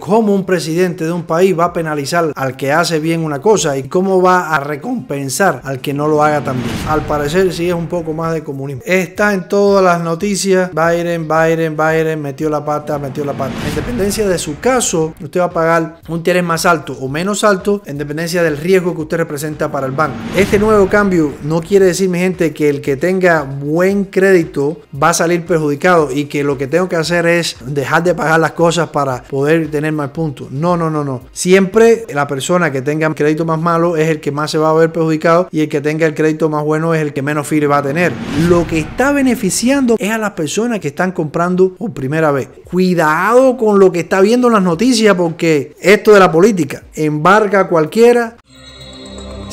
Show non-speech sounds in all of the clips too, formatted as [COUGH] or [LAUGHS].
¿Cómo un presidente de un país va a penalizar al que hace bien una cosa y cómo va a recompensar al que no lo haga tan bien? Al parecer sí es un poco más de comunismo. Está en todas las noticias. Biden, Biden, Biden metió la pata, metió la pata. En dependencia de su caso, usted va a pagar un interés más alto o menos alto en dependencia del riesgo que usted representa para el banco. Este nuevo cambio no quiere decir, mi gente, que el que tenga buen crédito va a salir perjudicado y que lo que tengo que hacer es dejar de pagar las cosas para poder tener más puntos. No, no, no, no. Siempre la persona que tenga crédito más malo es el que más se va a ver perjudicado y el que tenga el crédito más bueno es el que menos fire va a tener. Lo que está beneficiando es a las personas que están comprando por primera vez. Cuidado con lo que está viendo en las noticias porque esto de la política embarca a cualquiera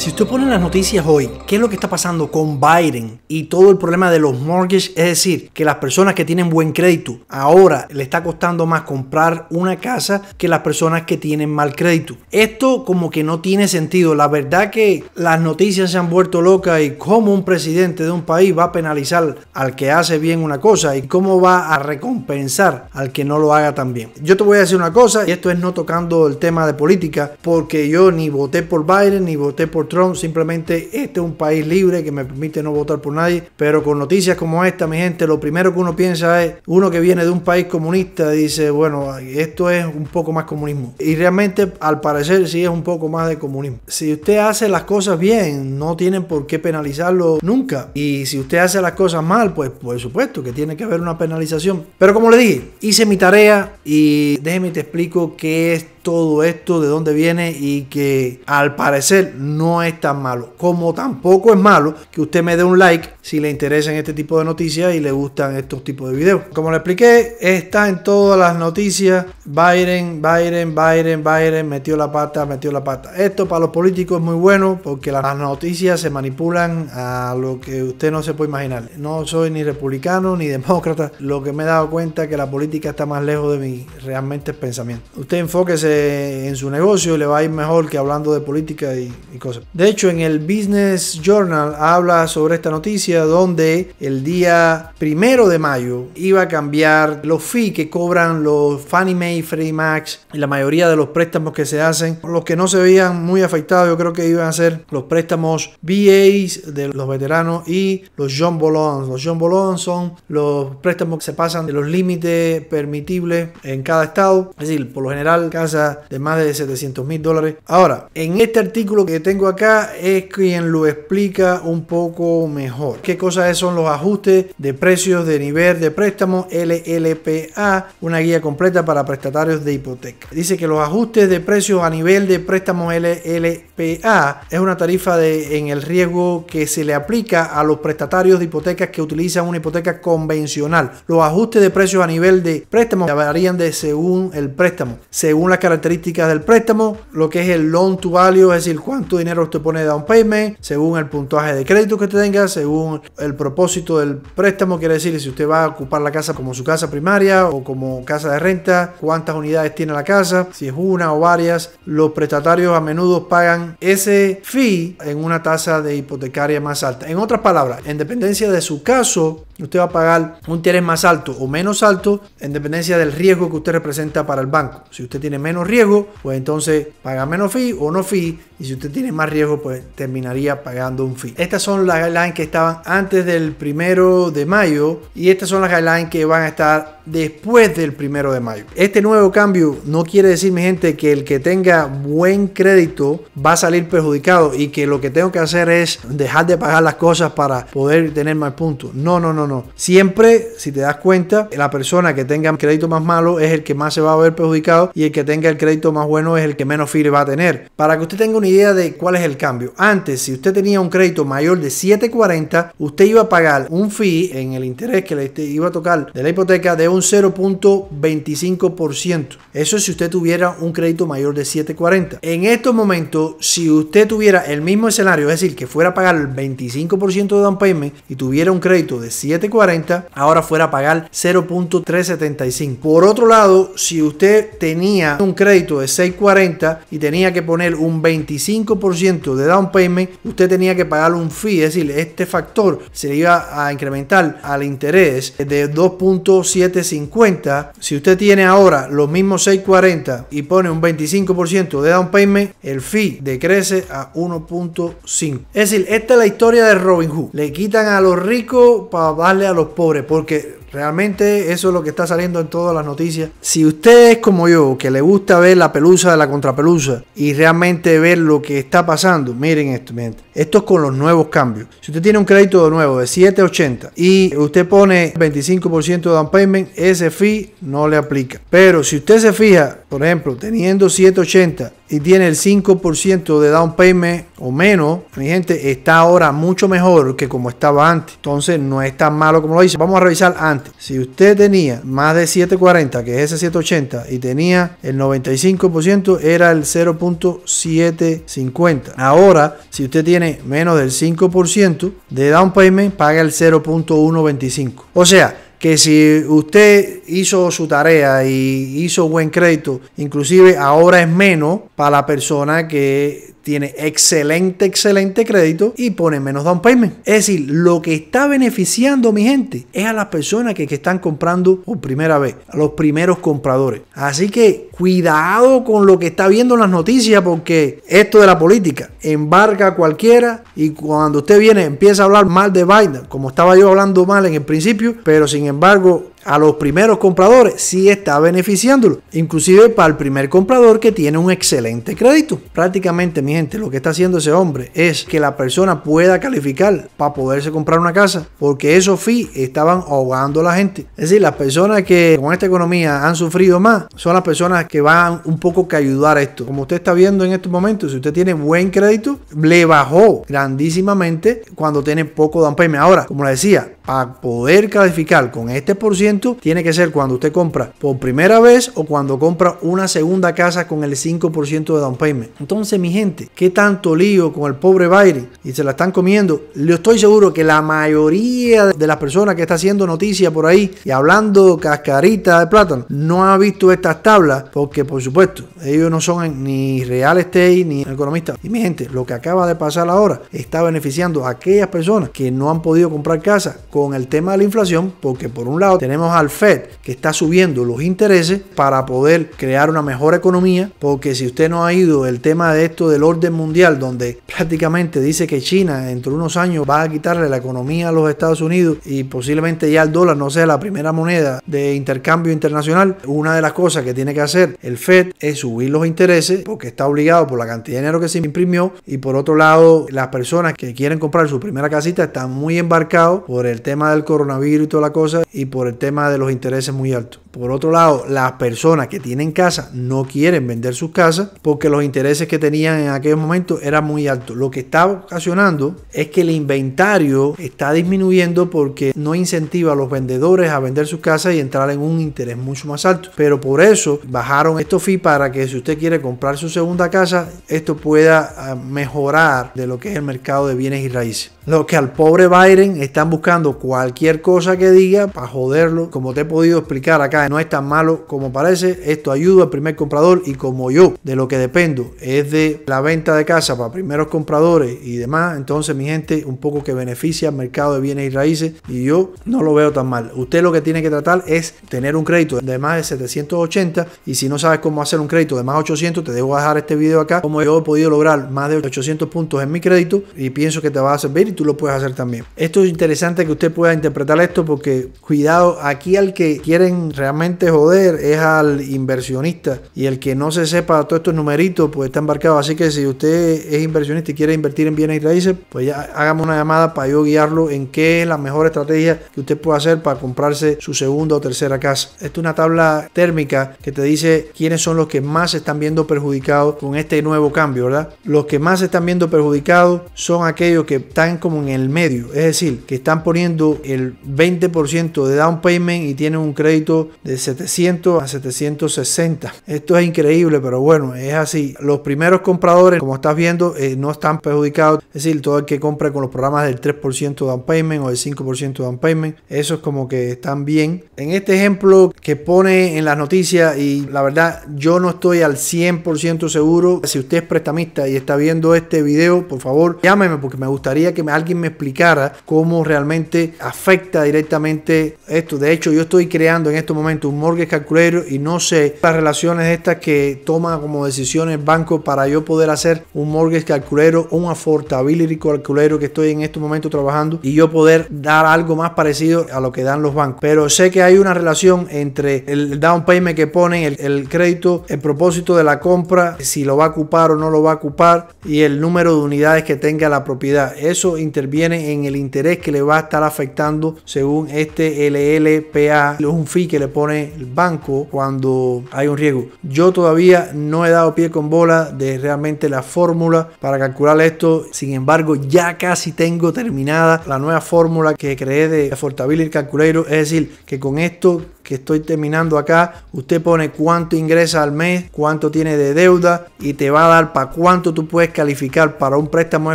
si usted pone las noticias hoy, ¿qué es lo que está pasando con Biden y todo el problema de los mortgages? Es decir, que las personas que tienen buen crédito ahora le está costando más comprar una casa que las personas que tienen mal crédito. Esto como que no tiene sentido. La verdad que las noticias se han vuelto locas y cómo un presidente de un país va a penalizar al que hace bien una cosa y cómo va a recompensar al que no lo haga tan bien. Yo te voy a decir una cosa y esto es no tocando el tema de política porque yo ni voté por Biden ni voté por Trump, simplemente este es un país libre que me permite no votar por nadie, pero con noticias como esta, mi gente, lo primero que uno piensa es, uno que viene de un país comunista dice, bueno, esto es un poco más comunismo. Y realmente, al parecer, sí es un poco más de comunismo. Si usted hace las cosas bien, no tienen por qué penalizarlo nunca. Y si usted hace las cosas mal, pues por supuesto que tiene que haber una penalización. Pero como le dije, hice mi tarea y déjeme te explico qué es todo esto de dónde viene y que al parecer no es tan malo. Como tampoco es malo que usted me dé un like si le interesan este tipo de noticias y le gustan estos tipos de videos. Como le expliqué, está en todas las noticias. Biden, Biden, Biden, Biden metió la pata, metió la pata. Esto para los políticos es muy bueno porque las noticias se manipulan a lo que usted no se puede imaginar. No soy ni republicano ni demócrata. Lo que me he dado cuenta es que la política está más lejos de mi realmente pensamiento. Usted enfóquese en su negocio y le va a ir mejor que hablando de política y, y cosas. De hecho, en el Business Journal habla sobre esta noticia donde el día primero de mayo iba a cambiar los fees que cobran los Fannie Mae, Freddie Mac y la mayoría de los préstamos que se hacen. Los que no se veían muy afectados, yo creo que iban a ser los préstamos VAs de los veteranos y los John Bolons. Los John Bolons son los préstamos que se pasan de los límites permitibles en cada estado, es decir, por lo general, casa de más de 700 mil dólares. Ahora, en este artículo que tengo acá es quien lo explica un poco mejor qué cosas son los ajustes de precios de nivel de préstamo LLPA, una guía completa para prestatarios de hipoteca. Dice que los ajustes de precios a nivel de préstamo LLPA es una tarifa de, en el riesgo que se le aplica a los prestatarios de hipotecas que utilizan una hipoteca convencional. Los ajustes de precios a nivel de préstamo varían de según el préstamo, según las características del préstamo, lo que es el loan to value, es decir, cuánto dinero usted pone de down payment, según el puntaje de crédito que tenga, según el propósito del préstamo, quiere decir si usted va a ocupar la casa como su casa primaria o como casa de renta, cuántas unidades tiene la casa, si es una o varias. Los prestatarios a menudo pagan ese fee en una tasa de hipotecaria más alta. En otras palabras, en dependencia de su caso, usted va a pagar un interés más alto o menos alto en dependencia del riesgo que usted representa para el banco. Si usted tiene menos riesgo, pues entonces paga menos fee o no fee. Y si usted tiene más riesgo, pues terminaría pagando un fee. Estas son las guidelines que estaban antes del primero de mayo y estas son las guidelines que van a estar después del primero de mayo. Este nuevo cambio no quiere decir, mi gente, que el que tenga buen crédito va a salir perjudicado y que lo que tengo que hacer es dejar de pagar las cosas para poder tener más puntos. No, no, no, no. Siempre, si te das cuenta, la persona que tenga crédito más malo es el que más se va a ver perjudicado y el que tenga el crédito más bueno es el que menos fee va a tener. Para que usted tenga una idea de cuál es el cambio. Antes, si usted tenía un crédito mayor de 740, usted iba a pagar un fee en el interés que le iba a tocar de la hipoteca de un 0.25%. Eso es si usted tuviera un crédito mayor de 740. En estos momentos, si usted tuviera el mismo escenario, es decir, que fuera a pagar el 25% de down payment y tuviera un crédito de 740, ahora fuera a pagar 0.375. Por otro lado, si usted tenía un crédito de 640 y tenía que poner un 25% de down payment, usted tenía que pagar un fee, es decir, este factor se iba a incrementar al interés de 2.7 50 Si usted tiene ahora los mismos 640 y pone un 25% de down payment, el fee decrece a 1.5. Es decir, esta es la historia de Robin Hood. Le quitan a los ricos para darle a los pobres, porque Realmente eso es lo que está saliendo en todas las noticias. Si usted es como yo, que le gusta ver la pelusa de la contrapelusa y realmente ver lo que está pasando, miren esto, Esto es con los nuevos cambios. Si usted tiene un crédito de nuevo de 780 y usted pone 25% de down payment, ese fee no le aplica. Pero si usted se fija, por ejemplo, teniendo 780 y tiene el 5% de down payment o menos, mi gente, está ahora mucho mejor que como estaba antes. Entonces no es tan malo como lo dice. Vamos a revisar antes. Si usted tenía más de 740, que es ese 780, y tenía el 95%, era el 0.750. Ahora, si usted tiene menos del 5% de down payment, paga el 0.125. O sea, que si usted hizo su tarea y hizo buen crédito, inclusive ahora es menos para la persona que tiene excelente, excelente crédito y pone menos down payment. Es decir, lo que está beneficiando mi gente es a las personas que, están comprando por primera vez, a los primeros compradores. Así que cuidado con lo que está viendo en las noticias porque esto de la política embarca a cualquiera y cuando usted viene empieza a hablar mal de Biden, como estaba yo hablando mal en el principio, pero sin embargo a los primeros compradores sí está beneficiándolo, inclusive para el primer comprador que tiene un excelente crédito. Prácticamente, mi gente, lo que está haciendo ese hombre es que la persona pueda calificar para poderse comprar una casa, porque esos fees estaban ahogando a la gente. Es decir, las personas que con esta economía han sufrido más son las personas que van un poco que ayudar a esto. Como usted está viendo en estos momentos, si usted tiene buen crédito, le bajó grandísimamente cuando tiene poco down payment. Ahora, como le decía, para poder calificar con este por ciento tiene que ser cuando usted compra por primera vez o cuando compra una segunda casa con el 5% de down payment. Entonces, mi gente, ¿qué tanto lío con el pobre Biden? Y se la están comiendo. Yo estoy seguro que la mayoría de las personas que está haciendo noticias por ahí y hablando cascarita de plátano no ha visto estas tablas porque, por supuesto, ellos no son ni real estate ni economistas. Y mi gente, lo que acaba de pasar ahora está beneficiando a aquellas personas que no han podido comprar casa con el tema de la inflación porque, por un lado, tenemos al Fed que está subiendo los intereses para poder crear una mejor economía, porque si usted no ha ido el tema de esto del orden mundial, donde [LAUGHS] prácticamente dice que China dentro unos años va a quitarle la economía a los Estados Unidos y posiblemente ya el dólar no sea la primera moneda de intercambio internacional, una de las cosas que tiene que hacer el Fed es subir los intereses, porque está obligado por la cantidad de dinero que se imprimió, y por otro lado, las personas que quieren comprar su primera casita están muy embarcados por el tema del coronavirus y toda la cosa, y por el tema de los intereses muy altos. Por otro lado, las personas que tienen casa no quieren vender sus casas porque los intereses que tenían en aquel momento eran muy altos. Lo que está ocasionando es que el inventario está disminuyendo porque no incentiva a los vendedores a vender sus casas y entrar en un interés mucho más alto. Pero por eso bajaron estos fees para que si usted quiere comprar su segunda casa, esto pueda ah, mejorar de lo que es el mercado de bienes y raíces. Lo que al pobre Biden están buscando cualquier cosa que diga para joderlo, como te he podido explicar acá no es tan malo como parece. Esto ayuda al primer comprador y como yo de lo que dependo es de la venta de casa para primeros compradores y demás, entonces mi gente un poco que beneficia al mercado de bienes y raíces y yo no lo veo tan mal. Usted lo que tiene que tratar es tener un crédito de más de 780 y si no sabes cómo hacer un crédito de más 800 te dejo dejar este video acá como yo he podido lograr más de 800 puntos en mi crédito y pienso que te va a servir y tú lo puedes hacer también. Esto es interesante que usted pueda interpretar esto porque cuidado aquí al que quieren realmente joder es al inversionista y el que no se sepa todos estos numeritos, pues está embarcado. Así que si usted es inversionista y quiere invertir en bienes y raíces, pues ya hágame una llamada para yo guiarlo en qué es la mejor estrategia que usted puede hacer para comprarse su segunda o tercera casa. Esta es una tabla térmica que te dice quiénes son los que más están viendo perjudicados con este nuevo cambio, ¿verdad? Los que más están viendo perjudicados son aquellos que están como en el medio, es decir, que están poniendo el 20% de down payment y tienen un crédito de 700 a 760. Esto es increíble, pero bueno, es así. Los primeros compradores, como estás viendo, eh, no están perjudicados. Es decir, todo el que compra con los programas del 3% down payment o del 5% down payment, eso es como que están bien. En este ejemplo que pone en las noticias, y la verdad, yo no estoy al 100% seguro. Si usted es prestamista y está viendo este video, por favor, llámeme porque me gustaría que alguien me explicara cómo realmente afecta directamente esto. De hecho, yo estoy creando en estos momentos un mortgage calculero y no sé las relaciones estas que toma como decisiones el banco para yo poder hacer un mortgage calculero un affordability calculero que estoy en este momento trabajando y yo poder dar algo más parecido a lo que dan los bancos. Pero sé que hay una relación entre el down payment que ponen, el, crédito, el propósito de la compra, si lo va a ocupar o no lo va a ocupar y el número de unidades que tenga la propiedad. Eso interviene en el interés que le va a estar afectando según este LLPA, un fee que le pone el banco cuando hay un riesgo. Yo todavía no he dado pie con bola de realmente la fórmula para calcular esto. Sin embargo, ya casi tengo terminada la nueva fórmula que creé de Fortability Calculator. Es decir, que con esto que estoy terminando acá, usted pone cuánto ingresa al mes, cuánto tiene de deuda y te va a dar para cuánto tú puedes calificar para un préstamo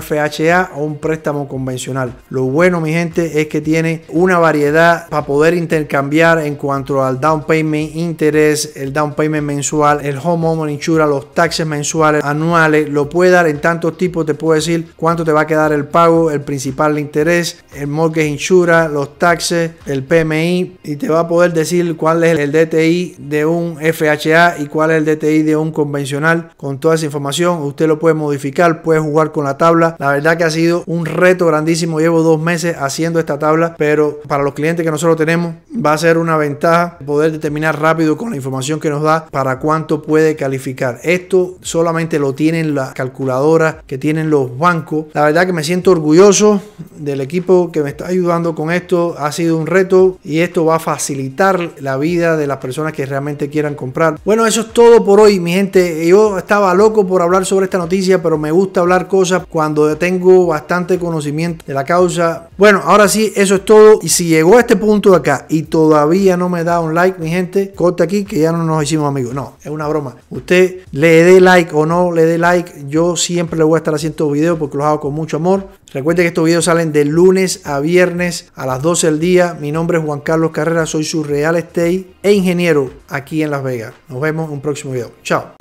FHA o un préstamo convencional. Lo bueno, mi gente, es que tiene una variedad para poder intercambiar en cuanto al down payment interés, el down payment mensual, el homeowner insurance, los taxes mensuales, anuales, lo puede dar en tantos tipos, te puedo decir cuánto te va a quedar el pago, el principal de interés, el mortgage insurance, los taxes, el PMI y te va a poder decir cuál es el DTI de un FHA y cuál es el DTI de un convencional. Con toda esa información usted lo puede modificar, puede jugar con la tabla. La verdad que ha sido un reto grandísimo, llevo dos meses haciendo esta tabla, pero para los clientes que nosotros tenemos va a ser una ventaja poder determinar rápido con la información que nos da para cuánto puede calificar. Esto solamente lo tienen las calculadoras que tienen los bancos. La verdad que me siento orgulloso del equipo que me está ayudando con esto. Ha sido un reto y esto va a facilitar la vida de las personas que realmente quieran comprar. Bueno, eso es todo por hoy, mi gente. Yo estaba loco por hablar sobre esta noticia, pero me gusta hablar cosas cuando tengo bastante conocimiento de la causa. Bueno, ahora sí, eso es todo. Y si llegó a este punto de acá y todavía no me da un like, mi gente, corte aquí que ya no nos hicimos amigos. No, es una broma. Usted le dé like o no le dé like, yo siempre le voy a estar haciendo videos porque los hago con mucho amor. Recuerde que estos videos salen de lunes a viernes a las 12 del día. Mi nombre es Juan Carlos Carrera, soy su real estate e ingeniero aquí en Las Vegas. Nos vemos en un próximo video. Chao.